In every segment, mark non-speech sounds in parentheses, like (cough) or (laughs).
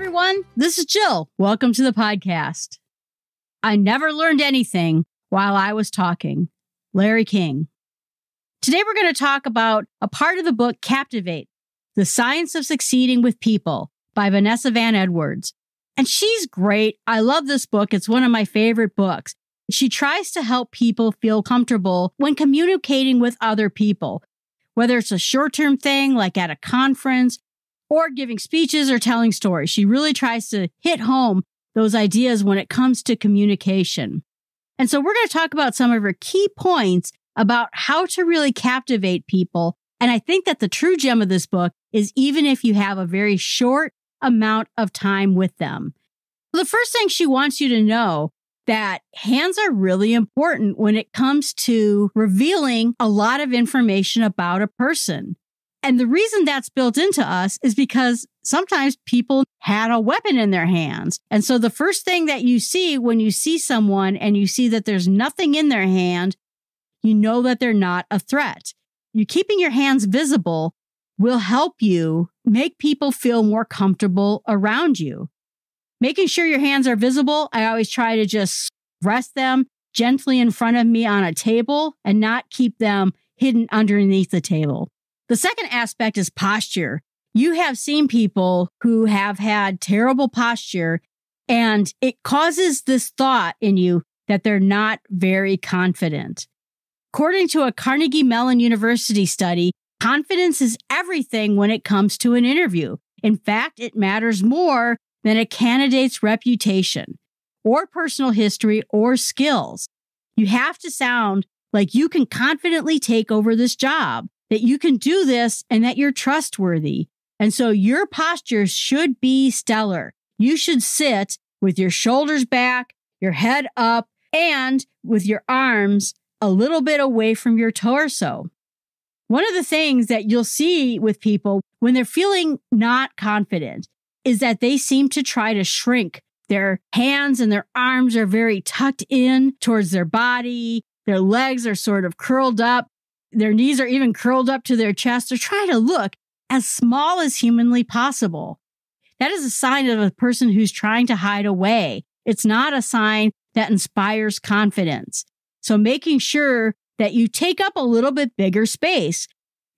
everyone. This is Jill. Welcome to the podcast. I never learned anything while I was talking. Larry King. Today, we're going to talk about a part of the book, Captivate The Science of Succeeding with People by Vanessa Van Edwards. And she's great. I love this book. It's one of my favorite books. She tries to help people feel comfortable when communicating with other people, whether it's a short term thing like at a conference or giving speeches or telling stories. She really tries to hit home those ideas when it comes to communication. And so we're going to talk about some of her key points about how to really captivate people. And I think that the true gem of this book is even if you have a very short amount of time with them. The first thing she wants you to know that hands are really important when it comes to revealing a lot of information about a person. And the reason that's built into us is because sometimes people had a weapon in their hands. And so the first thing that you see when you see someone and you see that there's nothing in their hand, you know that they're not a threat. You keeping your hands visible will help you make people feel more comfortable around you. Making sure your hands are visible, I always try to just rest them gently in front of me on a table and not keep them hidden underneath the table. The second aspect is posture. You have seen people who have had terrible posture and it causes this thought in you that they're not very confident. According to a Carnegie Mellon University study, confidence is everything when it comes to an interview. In fact, it matters more than a candidate's reputation or personal history or skills. You have to sound like you can confidently take over this job that you can do this and that you're trustworthy. And so your posture should be stellar. You should sit with your shoulders back, your head up, and with your arms a little bit away from your torso. One of the things that you'll see with people when they're feeling not confident is that they seem to try to shrink. Their hands and their arms are very tucked in towards their body. Their legs are sort of curled up. Their knees are even curled up to their chest. They're trying to look as small as humanly possible. That is a sign of a person who's trying to hide away. It's not a sign that inspires confidence. So making sure that you take up a little bit bigger space.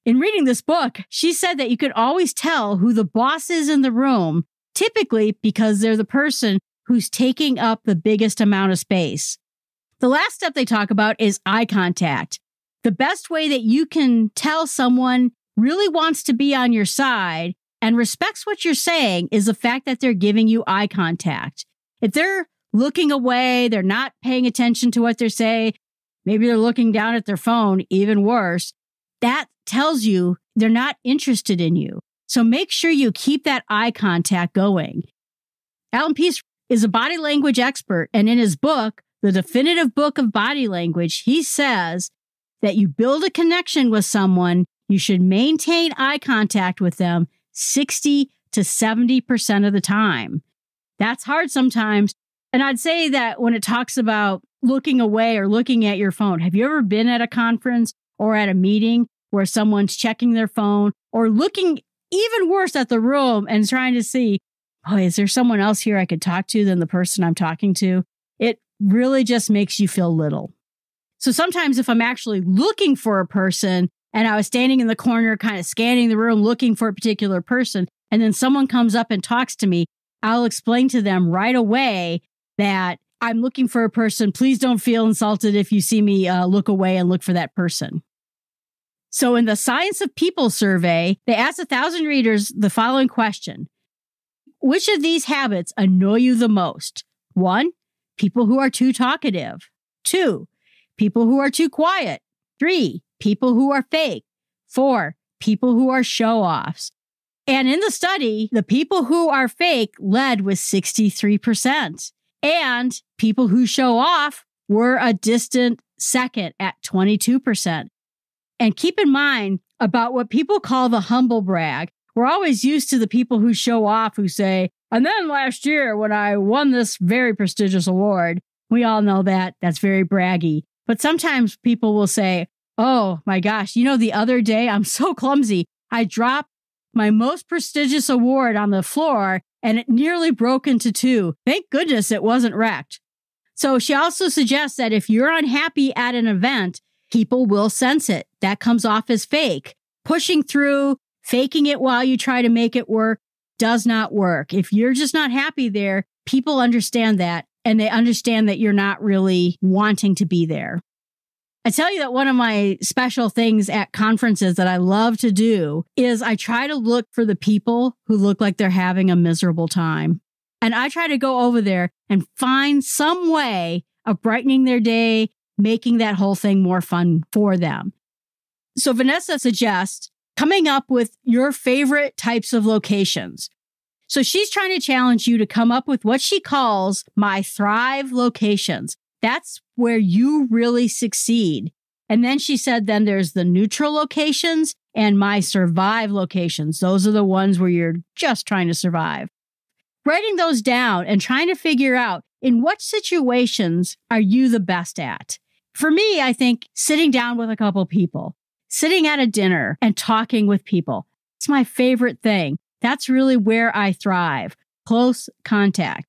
In reading this book, she said that you could always tell who the boss is in the room, typically because they're the person who's taking up the biggest amount of space. The last step they talk about is eye contact the best way that you can tell someone really wants to be on your side and respects what you're saying is the fact that they're giving you eye contact. If they're looking away, they're not paying attention to what they're saying, maybe they're looking down at their phone, even worse, that tells you they're not interested in you. So make sure you keep that eye contact going. Alan Peace is a body language expert, and in his book, The Definitive Book of Body Language, he says that you build a connection with someone, you should maintain eye contact with them 60 to 70% of the time. That's hard sometimes. And I'd say that when it talks about looking away or looking at your phone, have you ever been at a conference or at a meeting where someone's checking their phone or looking even worse at the room and trying to see, oh, is there someone else here I could talk to than the person I'm talking to? It really just makes you feel little. So sometimes if I'm actually looking for a person and I was standing in the corner, kind of scanning the room, looking for a particular person, and then someone comes up and talks to me, I'll explain to them right away that I'm looking for a person. Please don't feel insulted if you see me uh, look away and look for that person. So, in the Science of People survey, they asked a thousand readers the following question Which of these habits annoy you the most? One, people who are too talkative. Two, people who are too quiet. Three, people who are fake. Four, people who are show offs. And in the study, the people who are fake led with 63%, and people who show off were a distant second at 22%. And keep in mind about what people call the humble brag. We're always used to the people who show off who say, and then last year when I won this very prestigious award, we all know that that's very braggy. But sometimes people will say, Oh my gosh, you know, the other day I'm so clumsy. I dropped my most prestigious award on the floor and it nearly broke into two. Thank goodness it wasn't wrecked. So she also suggests that if you're unhappy at an event, people will sense it. That comes off as fake. Pushing through, faking it while you try to make it work does not work. If you're just not happy there, people understand that and they understand that you're not really wanting to be there. I tell you that one of my special things at conferences that I love to do is I try to look for the people who look like they're having a miserable time. And I try to go over there and find some way of brightening their day, making that whole thing more fun for them. So Vanessa suggests coming up with your favorite types of locations so she's trying to challenge you to come up with what she calls my thrive locations. That's where you really succeed. And then she said, then there's the neutral locations and my survive locations. Those are the ones where you're just trying to survive. Writing those down and trying to figure out in what situations are you the best at? For me, I think sitting down with a couple people, sitting at a dinner and talking with people. It's my favorite thing. That's really where I thrive close contact.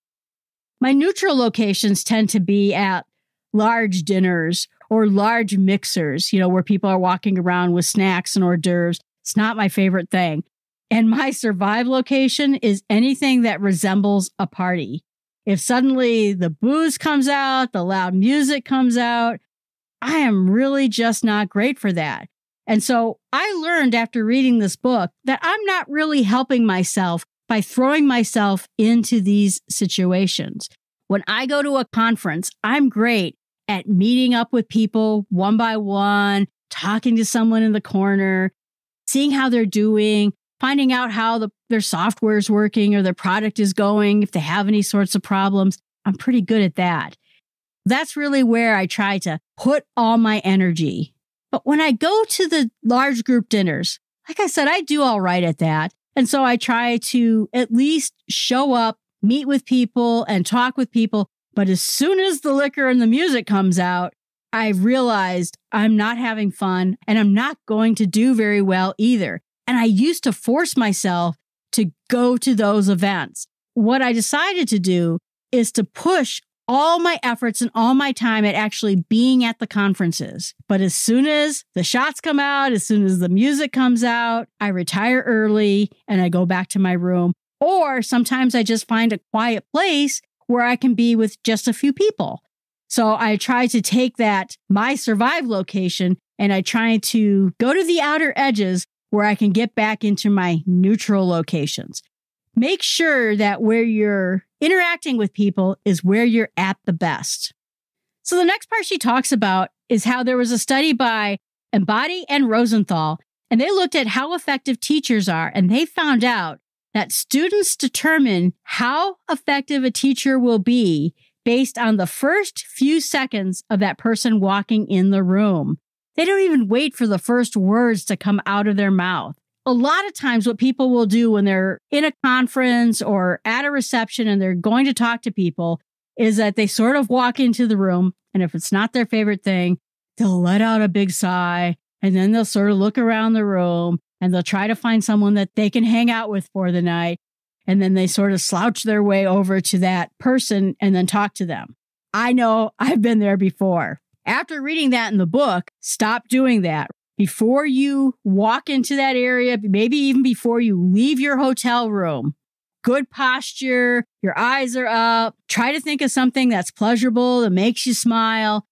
My neutral locations tend to be at large dinners or large mixers, you know, where people are walking around with snacks and hors d'oeuvres. It's not my favorite thing. And my survive location is anything that resembles a party. If suddenly the booze comes out, the loud music comes out, I am really just not great for that. And so I learned after reading this book that I'm not really helping myself by throwing myself into these situations. When I go to a conference, I'm great at meeting up with people one by one, talking to someone in the corner, seeing how they're doing, finding out how the, their software is working or their product is going, if they have any sorts of problems. I'm pretty good at that. That's really where I try to put all my energy but when I go to the large group dinners, like I said, I do all right at that. And so I try to at least show up, meet with people and talk with people. But as soon as the liquor and the music comes out, I realized I'm not having fun and I'm not going to do very well either. And I used to force myself to go to those events. What I decided to do is to push all my efforts and all my time at actually being at the conferences. But as soon as the shots come out, as soon as the music comes out, I retire early and I go back to my room. Or sometimes I just find a quiet place where I can be with just a few people. So I try to take that my survive location and I try to go to the outer edges where I can get back into my neutral locations make sure that where you're interacting with people is where you're at the best. So the next part she talks about is how there was a study by Embody and Rosenthal, and they looked at how effective teachers are, and they found out that students determine how effective a teacher will be based on the first few seconds of that person walking in the room. They don't even wait for the first words to come out of their mouth a lot of times what people will do when they're in a conference or at a reception and they're going to talk to people is that they sort of walk into the room and if it's not their favorite thing, they'll let out a big sigh and then they'll sort of look around the room and they'll try to find someone that they can hang out with for the night. And then they sort of slouch their way over to that person and then talk to them. I know I've been there before. After reading that in the book, stop doing that before you walk into that area, maybe even before you leave your hotel room, good posture, your eyes are up. Try to think of something that's pleasurable, that makes you smile.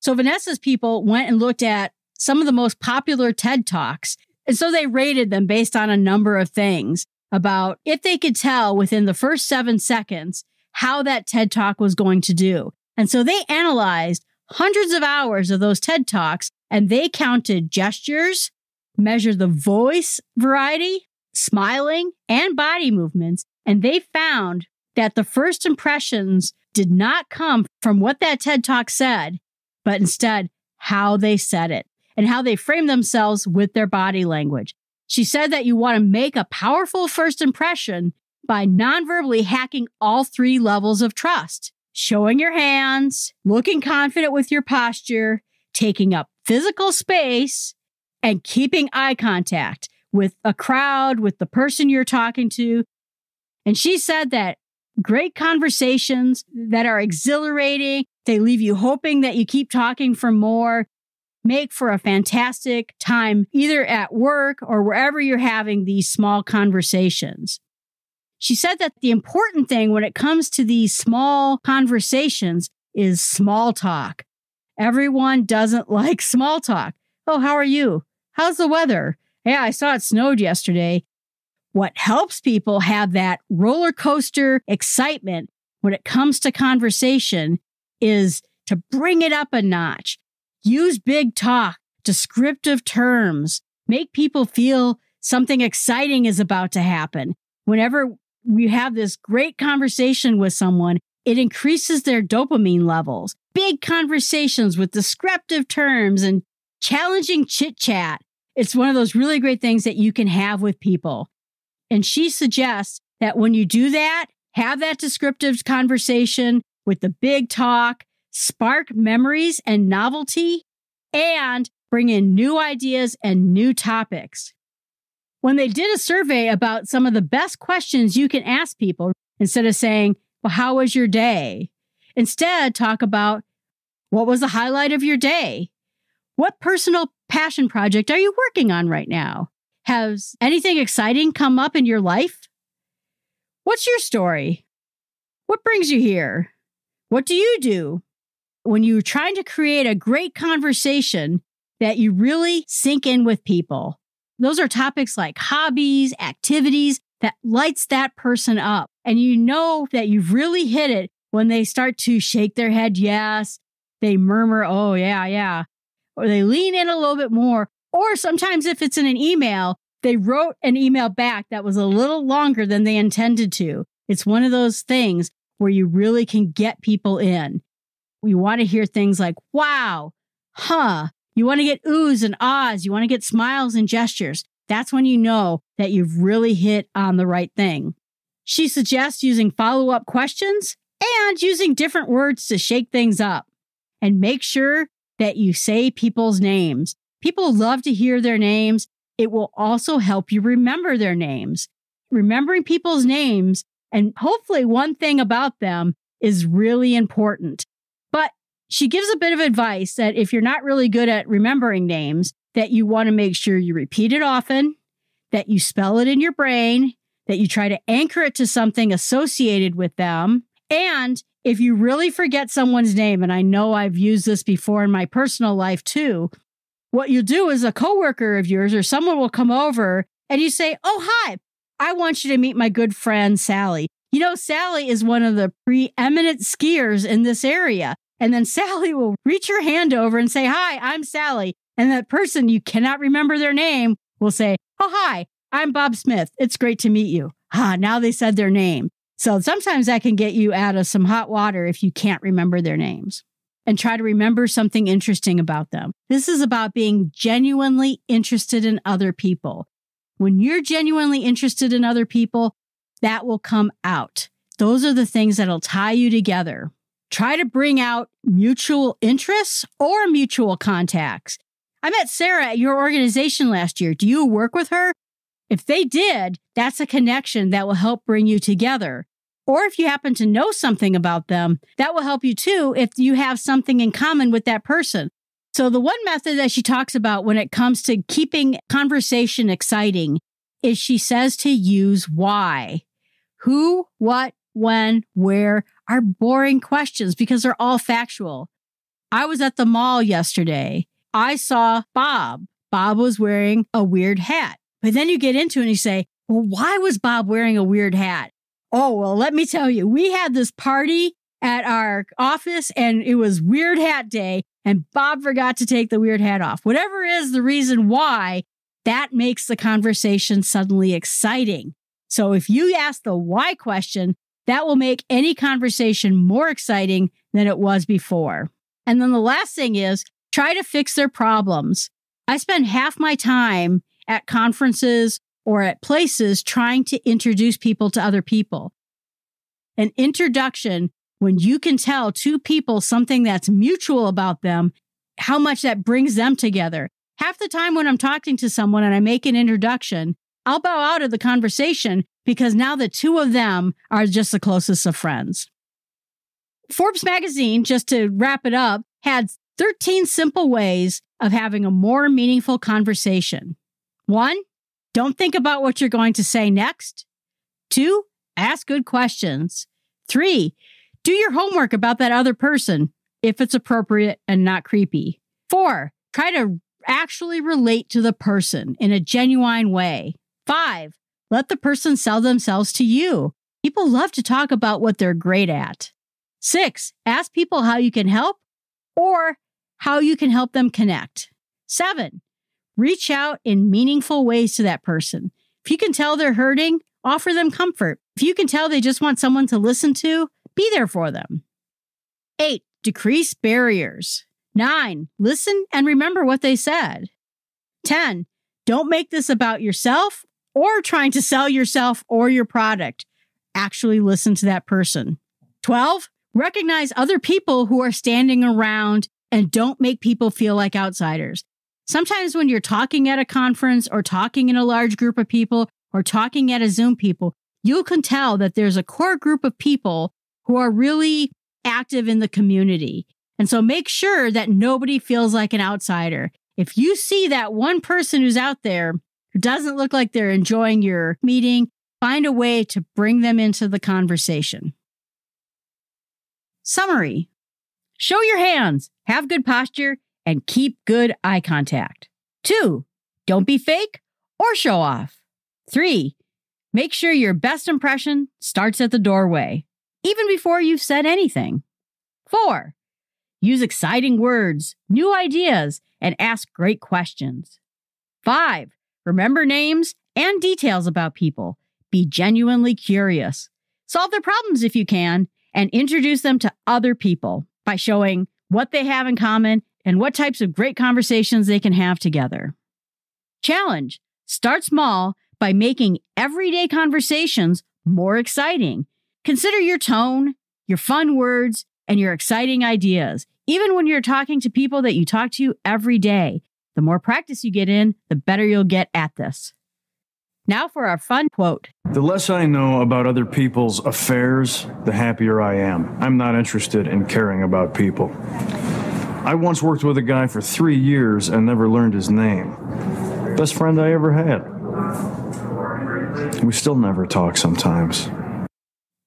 So, Vanessa's people went and looked at some of the most popular TED Talks. And so they rated them based on a number of things about if they could tell within the first seven seconds how that TED Talk was going to do. And so they analyzed hundreds of hours of those TED Talks and they counted gestures, measured the voice variety, smiling, and body movements. And they found that the first impressions did not come from what that TED Talk said, but instead how they said it and how they framed themselves with their body language. She said that you want to make a powerful first impression by non-verbally hacking all three levels of trust showing your hands, looking confident with your posture, taking up physical space and keeping eye contact with a crowd, with the person you're talking to. And she said that great conversations that are exhilarating, they leave you hoping that you keep talking for more, make for a fantastic time, either at work or wherever you're having these small conversations. She said that the important thing when it comes to these small conversations is small talk. Everyone doesn't (laughs) like small talk. Oh, how are you? How's the weather? Yeah, I saw it snowed yesterday. What helps people have that roller coaster excitement when it comes to conversation is to bring it up a notch. Use big talk, descriptive terms, make people feel something exciting is about to happen. Whenever you have this great conversation with someone, it increases their dopamine levels. Big conversations with descriptive terms and challenging chit chat. It's one of those really great things that you can have with people. And she suggests that when you do that, have that descriptive conversation with the big talk, spark memories and novelty, and bring in new ideas and new topics. When they did a survey about some of the best questions you can ask people, instead of saying, well, how was your day? Instead, talk about what was the highlight of your day? What personal passion project are you working on right now? Has anything exciting come up in your life? What's your story? What brings you here? What do you do? When you're trying to create a great conversation that you really sink in with people, those are topics like hobbies, activities that lights that person up. And you know that you've really hit it when they start to shake their head, yes, they murmur, oh, yeah, yeah, or they lean in a little bit more. Or sometimes if it's in an email, they wrote an email back that was a little longer than they intended to. It's one of those things where you really can get people in. You want to hear things like, wow, huh. You want to get oohs and ahs. You want to get smiles and gestures. That's when you know that you've really hit on the right thing. She suggests using follow up questions and using different words to shake things up. And make sure that you say people's names. People love to hear their names. It will also help you remember their names. Remembering people's names and hopefully one thing about them is really important. But she gives a bit of advice that if you're not really good at remembering names, that you want to make sure you repeat it often, that you spell it in your brain, that you try to anchor it to something associated with them. And if you really forget someone's name, and I know I've used this before in my personal life too, what you do is a coworker of yours or someone will come over and you say, Oh, hi, I want you to meet my good friend, Sally. You know, Sally is one of the preeminent skiers in this area. And then (laughs) Sally will reach her hand over and say, Hi, I'm Sally. And that person you cannot remember their name will say, Oh, hi, I'm Bob Smith. It's great to meet you. Ah, now they said their name. So sometimes that can get you out of some hot water if you can't remember their names and try to remember something interesting about them. This is about being genuinely interested in other people. When you're genuinely interested in other people, that will come out. Those are the things that'll tie you together. Try to bring out mutual interests or mutual contacts. I met Sarah at your organization last year. Do you work with her? If they did, that's a connection that will help bring you together. Or if you happen to know something about them, that will help you too if you have something in common with that person. So, the one method that she talks about when it comes to keeping conversation exciting is she says to use why. Who, what, when, where are boring questions because they're all factual. I was at the mall yesterday. I saw Bob. Bob was wearing a weird hat. But then you get into it and you say, well, why was Bob wearing a weird hat? Oh, well, let me tell you, we had this party at our office and it was weird hat day and Bob forgot to take the weird hat off. Whatever is the reason why, that makes the conversation suddenly exciting. So if you ask the why question, that will make any conversation more exciting than it was before. And then the last thing is try to fix their problems. I spend half my time at conferences or at places trying to introduce people to other people. An introduction, when you can tell two people something that's mutual about them, how much that brings them together. Half the time when I'm talking to someone and I make an introduction, I'll bow out of the conversation because now the two of them are just the closest of friends. Forbes magazine, just to wrap it up, had 13 simple ways of having a more meaningful conversation. One, don't think about what you're going to say next. Two, ask good questions. Three, do your homework about that other person if it's appropriate and not creepy. Four, try to actually relate to the person in a genuine way. Five, let the person sell themselves to you. People love to talk about what they're great at. Six, ask people how you can help or how you can help them connect. Seven, Reach out in meaningful ways to that person. If you can tell they're hurting, offer them comfort. If you can tell they just want someone to listen to, be there for them. Eight, decrease barriers. Nine, listen and remember what they said. 10. Don't make this about yourself or trying to sell yourself or your product. Actually listen to that person. 12. Recognize other people who are standing around and don't make people feel like outsiders. Sometimes when you're talking at a conference or talking in a large group of people or talking at a Zoom people, you can tell that there's a core group of people who are really active in the community. And so make sure that nobody feels like an outsider. If you see that one person who's out there who doesn't look like they're enjoying your meeting, find a way to bring them into the conversation. Summary Show your hands, have good posture, and keep good eye contact. Two, don't be fake or show off. Three, make sure your best impression starts at the doorway, even before you've said anything. Four, use exciting words, new ideas, and ask great questions. Five, remember names and details about people. Be genuinely curious. Solve their problems if you can, and introduce them to other people by showing what they have in common and what types of great conversations they can have together. Challenge Start small by making everyday conversations more exciting. Consider your tone, your fun words, and your exciting ideas, even when you're talking to people that you talk to every day. The more practice you get in, the better you'll get at this. Now for our fun quote. The less I know about other people's affairs, the happier I am. I'm not interested in caring about people. I once worked with a guy for three years and never learned his name. Best friend I ever had. We still never talk sometimes.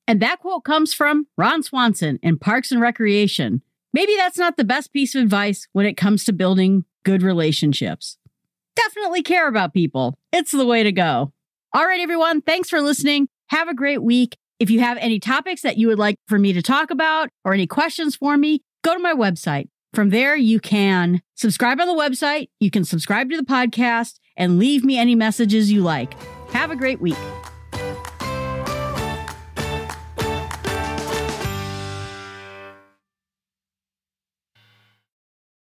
And that quote comes from Ron Swanson in Parks and Recreation. Maybe that's not the best piece of advice when it comes to building good relationships. Definitely care about people. It's the way to go. All right, everyone. Thanks for listening. Have a great week. If you have any topics that you would like for me to talk about or any questions for me, go to my website, from there, you can subscribe on the website, you can subscribe to the podcast, and leave me any messages you like. Have a great week.